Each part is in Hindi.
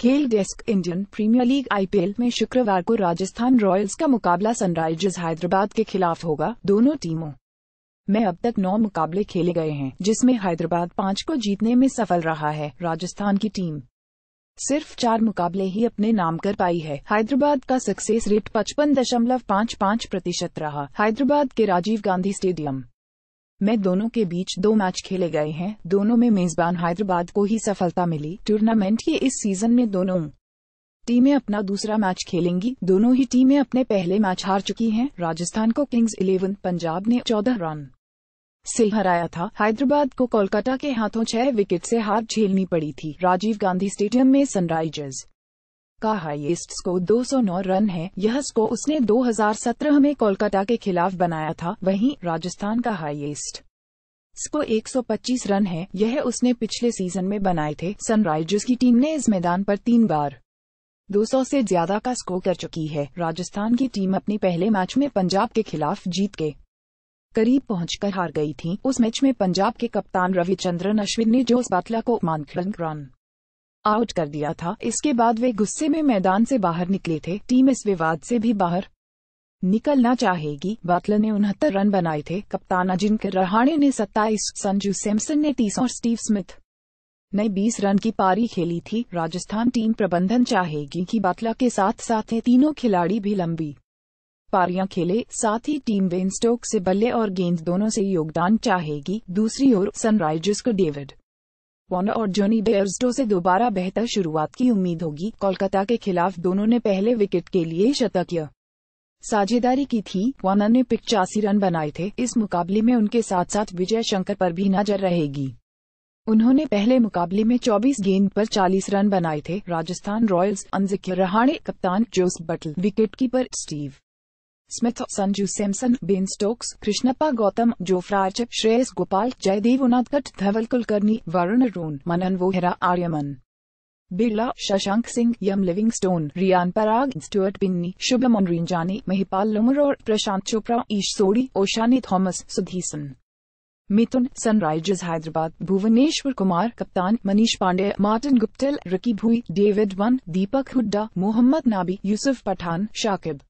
खेल desk Indian premier league IPL में शुक्रवार को राजस्थान रॉयल्स का मुकाबला सनराइजर्स हैदराबाद के खिलाफ होगा दोनों टीमों में अब तक नौ मुकाबले खेले गए हैं जिसमें हैदराबाद पांच को जीतने में सफल रहा है राजस्थान की टीम सिर्फ चार मुकाबले ही अपने नाम कर पाई है हैदराबाद का सक्सेस रेट पचपन दशमलव पाँच पाँच प्रतिशत रहा हैदराबाद के राजीव गांधी स्टेडियम मैं दोनों के बीच दो मैच खेले गए हैं दोनों में मेजबान हैदराबाद को ही सफलता मिली टूर्नामेंट के इस सीजन में दोनों टीमें अपना दूसरा मैच खेलेंगी दोनों ही टीमें अपने पहले मैच हार चुकी हैं राजस्थान को किंग्स इलेवन पंजाब ने चौदह रन से हराया था हैदराबाद को कोलकाता के हाथों छह विकेट से हार झेलनी पड़ी थी राजीव गांधी स्टेडियम में सनराइजर्स का हाईएस्ट स्कोर 209 रन है यह स्कोर उसने 2017 में कोलकाता के खिलाफ बनाया था वहीं राजस्थान का हाईएस्ट स्कोर 125 रन है यह उसने पिछले सीजन में बनाए थे सनराइजर्स की टीम ने इस मैदान पर तीन बार 200 से ज्यादा का स्कोर कर चुकी है राजस्थान की टीम अपने पहले मैच में पंजाब के खिलाफ जीत के करीब पहुंचकर हार गई थी उस मैच में पंजाब के कप्तान रविचंद्रन अश्विन ने जोस बाटला को मानखंड रन आउट कर दिया था इसके बाद वे गुस्से में मैदान से बाहर निकले थे टीम इस विवाद से भी बाहर निकलना चाहेगी बाटलर ने उनहत्तर रन बनाए थे कप्तान अजिंक रहाणे ने सत्ताईस संजू सैमसन ने तीस और स्टीव स्मिथ ने 20 रन की पारी खेली थी राजस्थान टीम प्रबंधन चाहेगी कि बाटला के साथ साथ तीनों खिलाड़ी भी लंबी पारियां खेले साथ ही टीम वेन स्टोक से बल्ले और गेंद दोनों से योगदान चाहेगी दूसरी ओर सनराइजर्स को डेविड वॉर्नर और जोनी बेयर्सडो से दोबारा बेहतर शुरुआत की उम्मीद होगी कोलकाता के खिलाफ दोनों ने पहले विकेट के लिए शतकीय साझेदारी की थी वॉर्नर ने पिचासी रन बनाए थे इस मुकाबले में उनके साथ साथ विजय शंकर पर भी नजर रहेगी उन्होंने पहले मुकाबले में 24 गेंद पर 40 रन बनाए थे राजस्थान रॉयल्स अनजिक्य रहाणे कप्तान Jos Buttler wicketkeeper Steve Smith Sanju Samson Ben Stokes Krishnappa Gowtham जोफ्राच Shreyas Gopal Jaydev Unadkat Dhawal Kulkarni Varun Aaron Manan Vohra Aryaman Birla Shashank Singh Liam Livingstone Riyan Parag Stuart Binny Shubman रिंजानी महिपाल लुमर और Prashant Chopra Ish Sodhi Oshane Thomas Sudhesan Mithun Sunrisers Hyderabad Bhuvneshwar Kumar कप्तान Manish Pandey Martin Guptill Ricky Bhui David वन दीपक हुड्डा मोहम्मद नाबी यूसुफ पठान शाकिब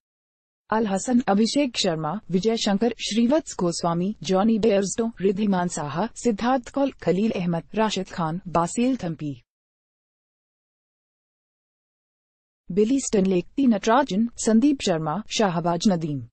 अल हसन अभिषेक Sharma Vijay Shankar Shreevats Goswami Jonny Bairstow Wriddhiman Saha Siddarth Kaul Khaleel Ahmed Rashid Khan Basil Thampi Billy स्टनलेक्ति नटराजन संदीप शर्मा शाहबाज नदीम